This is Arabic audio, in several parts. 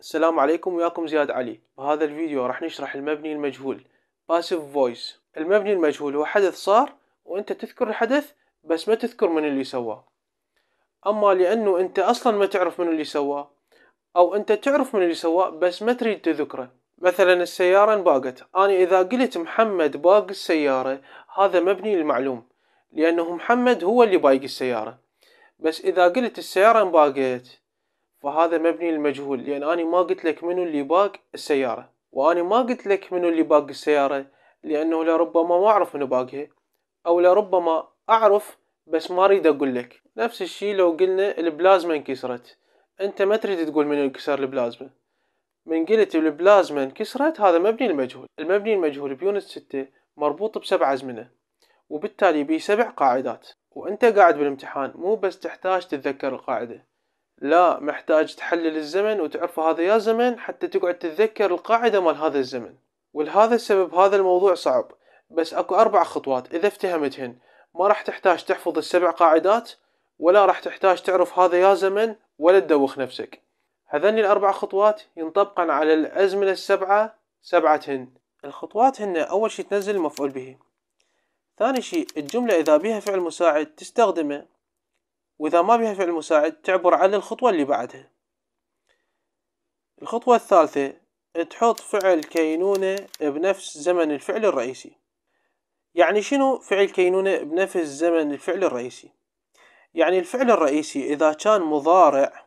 السلام عليكم وياكم زياد علي بهذا الفيديو راح نشرح المبني المجهول Passive Voice المبني المجهول هو حدث صار وانت تذكر الحدث بس ما تذكر من اللي سواه اما لانه انت اصلا ما تعرف من اللي سواه او انت تعرف من اللي سواه بس ما تريد تذكره مثلا السيارة انباقت انا اذا قلت محمد باق السيارة هذا مبني المعلوم لانه محمد هو اللي بايق السيارة بس اذا قلت السيارة انباقت فهذا مبني للمجهول لان يعني انا ما قلت لك منو اللي باق السياره واني ما قلت لك منو اللي باق السياره لانه لربما ما اعرف منو باقها او لربما اعرف بس ما اريد اقول لك نفس الشيء لو قلنا البلازما انكسرت انت ما تريد تقول منو انكسر البلازما من قلت البلازما انكسرت هذا مبني المجهول المبني المجهول بيونت ستة مربوط بسبع أزمنة وبالتالي بسبع سبع قاعدات وانت قاعد بالامتحان مو بس تحتاج تتذكر القاعدة لا محتاج تحلل الزمن وتعرف هذا يا زمن حتى تقعد تتذكر القاعدة مال هذا الزمن ولهذا السبب هذا الموضوع صعب بس اكو اربع خطوات اذا افتهمتهن ما راح تحتاج تحفظ السبع قاعدات ولا راح تحتاج تعرف هذا يا زمن ولا تدوخ نفسك هذني الاربع خطوات ينطبقن على الازمنة السبعة سبعتهن الخطوات هن اول شي تنزل المفعول به ثاني شي الجملة اذا بيها فعل مساعد تستخدمه واذا ما بها فعل مساعد تعبر عن الخطوة اللي بعدها الخطوة الثالثة تحط فعل كينونة بنفس زمن الفعل الرئيسي يعني شنو فعل كينونة بنفس زمن الفعل الرئيسي يعني الفعل الرئيسي إذا كان مضارع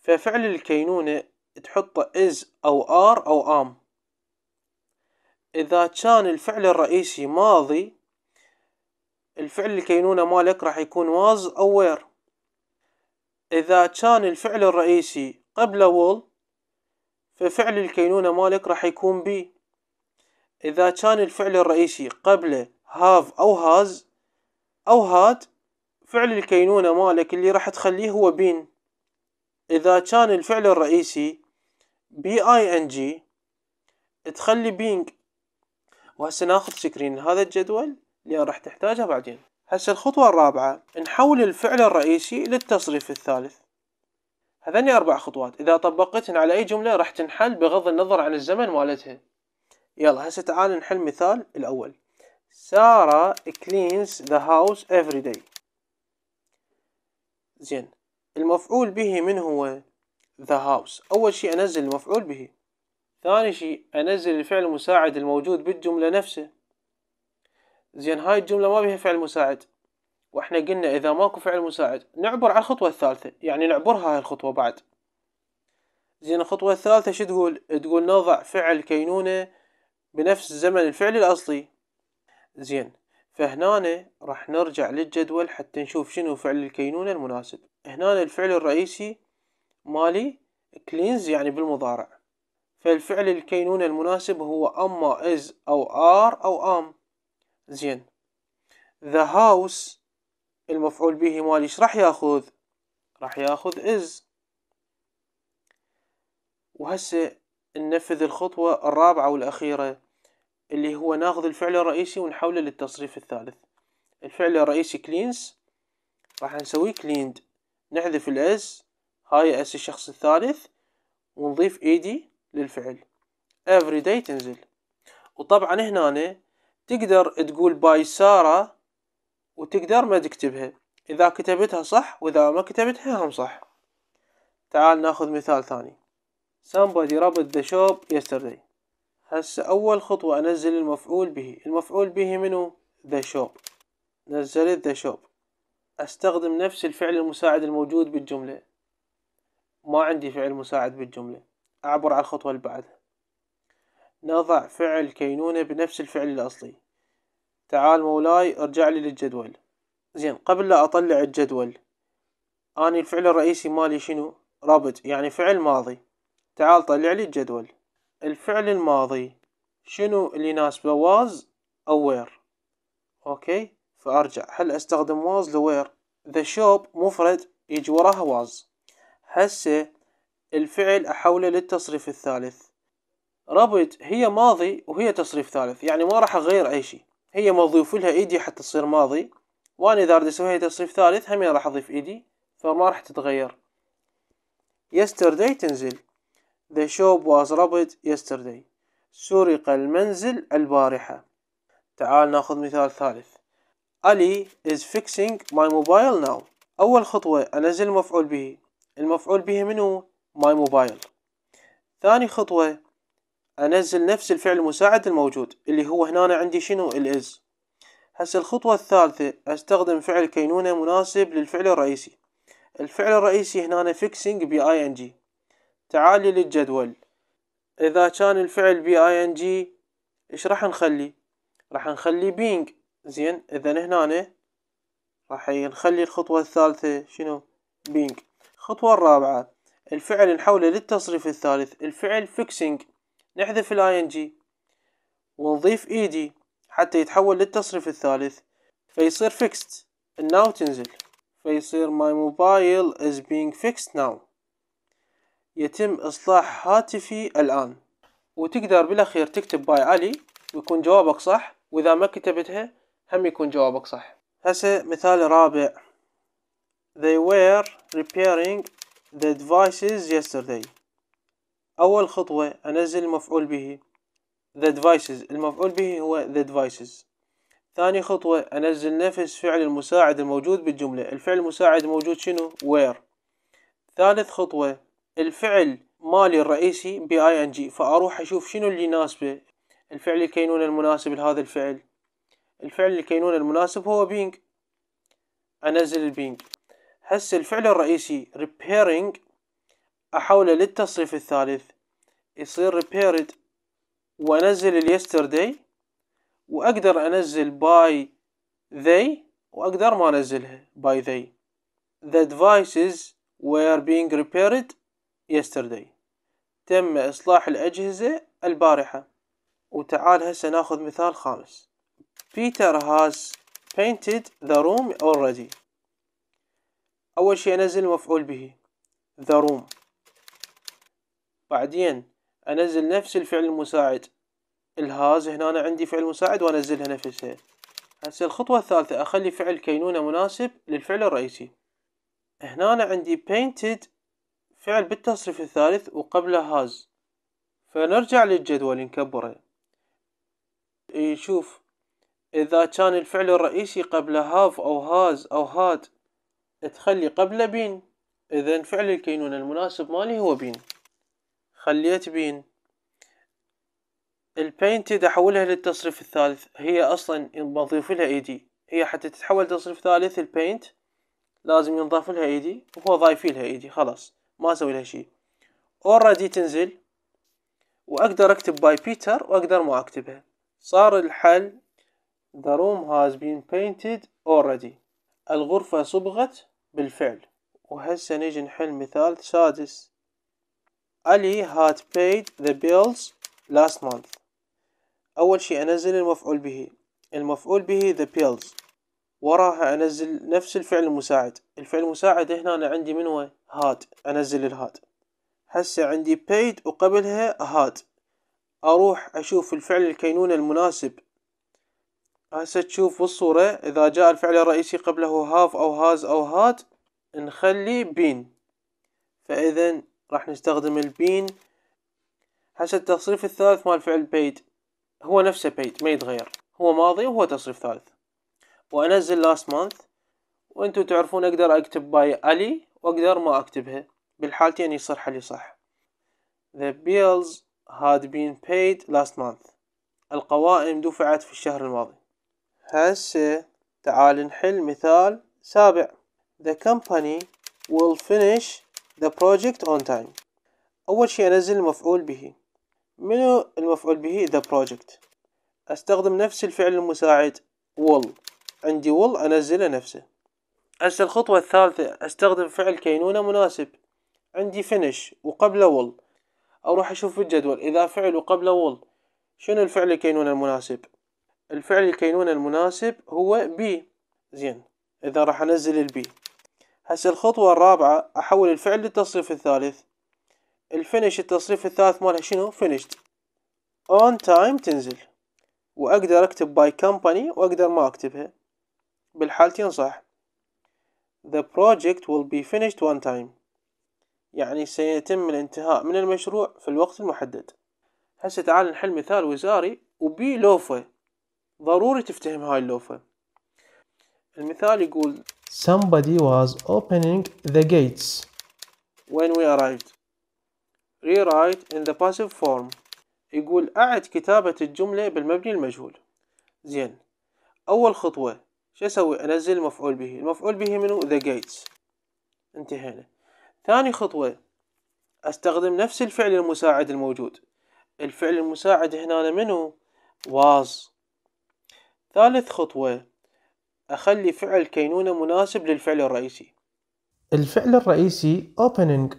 ففعل الكينونة تحطه إز أو آر أو آم إذا كان الفعل الرئيسي ماضي الفعل الكينونة مالك راح يكون was أو were إذا كان الفعل الرئيسي قبل will ففعل الكينونة مالك راح يكون be إذا كان الفعل الرئيسي قبل have أو has أو had فعل الكينونة مالك اللي راح تخليه هو been إذا كان الفعل الرئيسي بي اي تخلي being وهسه ناخذ سكرين هذا الجدول لأن راح تحتاجها بعدين هسه الخطوة الرابعة نحول الفعل الرئيسي للتصريف الثالث هذني أربع خطوات إذا طبقتهن على أي جملة راح تنحل بغض النظر عن الزمن مالتها يلا هسه تعال نحل مثال الأول سارة كلينز ذا هاوس every day زين المفعول به من هو ذا هاوس أول شيء أنزل المفعول به ثاني شيء أنزل الفعل المساعد الموجود بالجملة نفسه زين هاي الجملة ما بيها فعل مساعد واحنا قلنا اذا ماكو فعل مساعد نعبر على الخطوة الثالثة يعني نعبرها هاي الخطوة بعد زين الخطوة الثالثة شو تقول تقول نضع فعل كينونة بنفس زمن الفعل الاصلي زين فهنا راح نرجع للجدول حتى نشوف شنو فعل الكينونة المناسب هنا الفعل الرئيسي مالي كلينز يعني بالمضارع فالفعل الكينونة المناسب هو اما از او ار او ام زين the house المفعول به مال ايش راح ياخذ راح ياخذ is وهسه ننفذ الخطوة الرابعة والأخيرة اللي هو ناخذ الفعل الرئيسي ونحوله للتصريف الثالث الفعل الرئيسي cleans راح نسويه cleaned نحذف الاس هاي اس الشخص الثالث ونضيف ايدي للفعل everyday تنزل وطبعا هنا تقدر تقول باي سارة وتقدر ما تكتبها إذا كتبتها صح وإذا ما كتبتها هم صح تعال ناخذ مثال ثاني somebody ربط the shop yesterday هسه أول خطوة أنزل المفعول به المفعول به منو the shop نزلت the shop أستخدم نفس الفعل المساعد الموجود بالجملة ما عندي فعل مساعد بالجملة أعبر على الخطوة اللي بعدها نضع فعل كينونة بنفس الفعل الأصلي تعال مولاي ارجع لي للجدول زين قبل لا أطلع الجدول أنا الفعل الرئيسي مالي شنو رابط يعني فعل ماضي تعال طلع لي الجدول الفعل الماضي شنو اللي يناسبه واز أو وير أوكي فأرجع هل أستخدم واز لوير ذا شوب مفرد يجي وراها واز هسه الفعل أحوله للتصريف الثالث رابط هي ماضي وهي تصريف ثالث يعني ما راح اغير اي شيء هي مضيف لها ايدي حتى تصير ماضي وانا اذا اريد اسويها تصريف ثالث هم راح اضيف ايدي فما راح تتغير yesterday تنزل the shop was robbed yesterday سرق المنزل البارحة تعال ناخذ مثال ثالث Ali is fixing my mobile now أول خطوة أنزل المفعول به المفعول به منو my mobile ثاني خطوة انزل نفس الفعل المساعد الموجود اللي هو هنا عندي شنو الاز هسه الخطوة الثالثة استخدم فعل كينونة مناسب للفعل الرئيسي الفعل الرئيسي هنا فيكسينج بي اي ان جي تعالي للجدول اذا كان الفعل بي اي ان جي ايش راح نخلي راح نخلي بينج زين اذا هنا راح نخلي الخطوة الثالثة شنو بينج الخطوة الرابعة الفعل نحوله للتصريف الثالث الفعل فيكسينج نحذف الاي ان جي ونضيف اي دي حتى يتحول للتصريف الثالث فيصير فيكست الناو تنزل فيصير my mobile is being fixed now يتم إصلاح هاتفي الآن وتقدر بالأخير تكتب باي علي ويكون جوابك صح وإذا ما كتبتها هم يكون جوابك صح هسه مثال رابع They were repairing the devices yesterday أول خطوة أنزل المفعول به the devices المفعول به هو the devices ثاني خطوة أنزل نفس فعل المساعد الموجود بالجملة الفعل المساعد موجود شنو where ثالث خطوة الفعل مالي الرئيسي ان ing فأروح أشوف شنو اللي يناسبه الفعل الكينونة المناسب لهذا الفعل الفعل الكينونة المناسب هو بينج أنزل البينج هسه الفعل الرئيسي repairing احوله للتصريف الثالث يصير repaired وانزل اليسترداي واقدر انزل باي they واقدر ما انزلها by they the devices were being repaired yesterday تم اصلاح الاجهزة البارحة وتعال هسه ناخذ مثال خامس Peter has painted the room already أول شيء أنزل مفعول به the room بعدين انزل نفس الفعل المساعد الهاز هنا أنا عندي فعل مساعد وانزلها نفسها هسه الخطوة الثالثة اخلي فعل كينونة مناسب للفعل الرئيسي هنا أنا عندي painted فعل بالتصريف الثالث وقبله هاز فنرجع للجدول نكبره نشوف إذا كان الفعل الرئيسي قبله هاف أو هاز أو هاد تخلي قبله بين إذا فعل الكينونة المناسب مالي هو بين خليت بين البينتد احولها للتصريف الثالث هي اصلا بضيف لها ايدي هي حتى تتحول تصريف ثالث البينت لازم ينضاف لها ايدي وهو ضايفين لها ايدي خلاص ما اسوي لها شيء اوريدي تنزل واقدر اكتب باي بيتر واقدر ما اكتبها صار الحل The room has been painted already الغرفة صبغت بالفعل وهسه نيجي نحل مثال سادس علي had paid the bills last month أول شيء أنزل المفعول به المفعول به the bills وراها أنزل نفس الفعل المساعد الفعل المساعد هنا أنا عندي من had أنزل الهاد هسه عندي paid وقبلها had أروح أشوف الفعل الكينونة المناسب هسه تشوف الصورة إذا جاء الفعل الرئيسي قبله هاف أو هاز أو هات نخلي بين فإذا راح نستخدم البين هسه التصريف الثالث مال فعل بيد هو نفسه بيد ما يتغير هو ماضي وهو تصريف ثالث وانزل لاست مانث وانتم تعرفون اقدر اكتب باي علي واقدر ما اكتبها بالحالتين يصير حلي صح the bills had been paid last month القوائم دفعت في الشهر الماضي هسه تعال نحل مثال سابع the company will finish the project on time أول شيء أنزل المفعول به منو المفعول به the project أستخدم نفس الفعل المساعد will عندي will أنزله نفسه هسه الخطوة الثالثة أستخدم فعل كينونة مناسب عندي finish وقبله will أروح أشوف في الجدول إذا فعل وقبله will شنو الفعل الكينونة المناسب الفعل الكينونة المناسب هو be زين إذا راح أنزل البي هسه الخطوة الرابعة أحول الفعل للتصريف الثالث الفينش التصريف الثالث مالها شنو finished on time تنزل وأقدر أكتب by company وأقدر ما أكتبها بالحالتين صح The project will be finished one time يعني سيتم الانتهاء من المشروع في الوقت المحدد هسه تعال نحل مثال وزاري وبي لوفة ضروري تفتهم هاي اللوفة المثال يقول Somebody was opening the gates. When we arrived. Rewrite in the passive form. يقول أعد كتابة الجملة بالمبني المجهول. زين. أول خطوة شو أسوي؟ أنزل المفعول به. المفعول به منو؟ The gates. انتهينا. ثاني خطوة أستخدم نفس الفعل المساعد الموجود. الفعل المساعد هنا منو؟ was. ثالث خطوة أخلي فعل كينونة مناسب للفعل الرئيسي الفعل الرئيسي opening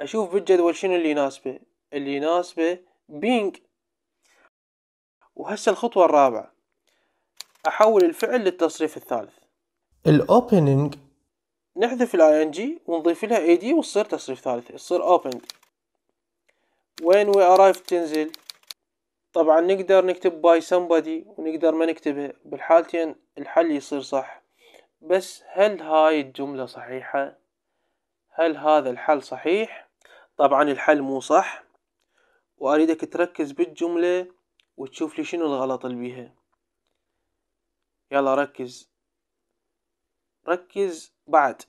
أشوف بالجدول شنو اللي يناسبه اللي يناسبه being وهسه الخطوة الرابعة أحول الفعل للتصريف الثالث الأوبننج نحذف ال ing ونضيف لها ad وتصير تصريف ثالث تصير open وين we arrive تنزل طبعا نقدر نكتب by somebody ونقدر ما نكتبها بالحالتين الحل يصير صح بس هل هاي الجملة صحيحة؟ هل هذا الحل صحيح؟ طبعا الحل مو صح واريدك تركز بالجملة وتشوف لي شنو الغلط اللي بيها يلا ركز ركز بعد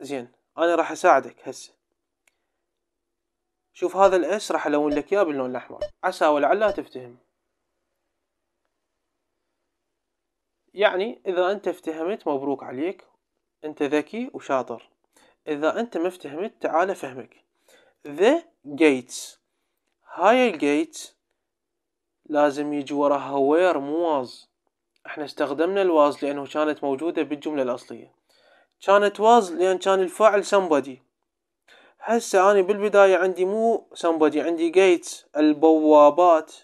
زين انا راح اساعدك هسه شوف هذا الاس راح الون لك اياه باللون الاحمر عسى ولعل تفتهم يعني إذا أنت افتهمت مبروك عليك أنت ذكي وشاطر إذا أنت ما افتهمت تعال أفهمك The gates هاي الجيت لازم يجي وراها وير مو واز احنا استخدمنا الواز لأنه كانت موجودة بالجملة الأصلية كانت واز لأن كان الفاعل somebody هسه أنا بالبداية عندي مو somebody عندي جيت البوابات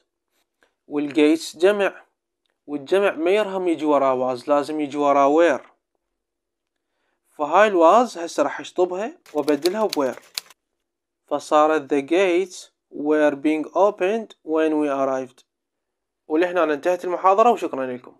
والجيتس جمع والجمع ما يرهم يجي وراه واز لازم يجي وراه وير فهاي الواز هسه راح اشطبها وابدلها بوير فصارت the gates were being opened when we arrived ولهنا انتهت المحاضرة وشكرا لكم